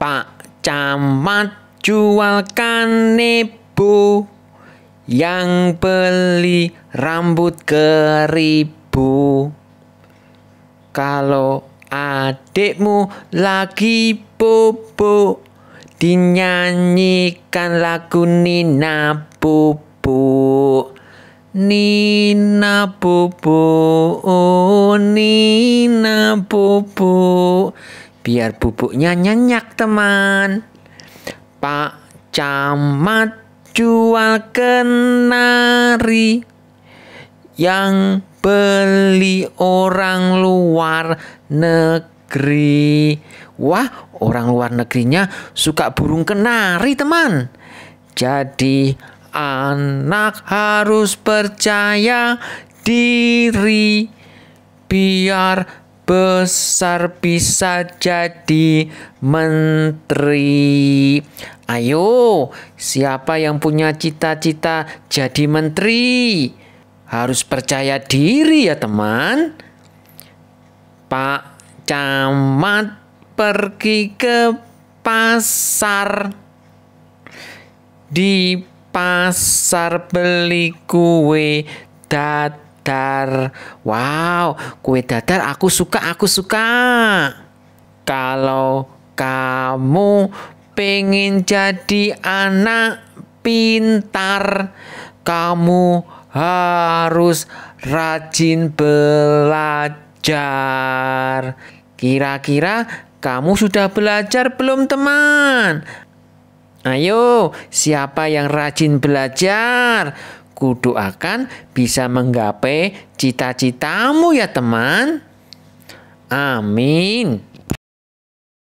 Pak Camat jual kanebo yang beli rambut keribu. Kalau adikmu lagi bobo dinyanyikan lagu Nina Bobo Nina Bobo oh, Nina Bobo biar bubuknya nyenyak teman. Pak Camat jual kenari yang beli orang luar negeri. Wah, orang luar negerinya suka burung kenari, teman. Jadi, anak harus percaya diri biar besar bisa jadi menteri. Ayo, siapa yang punya cita-cita jadi menteri? Harus percaya diri ya teman. Pak Camat pergi ke pasar. Di pasar beli kue datang dadar. Wow, kue dadar aku suka, aku suka. Kalau kamu pengen jadi anak pintar, kamu harus rajin belajar. Kira-kira kamu sudah belajar belum, teman? Ayo, siapa yang rajin belajar? Ku doakan bisa menggapai cita-citamu ya teman. Amin.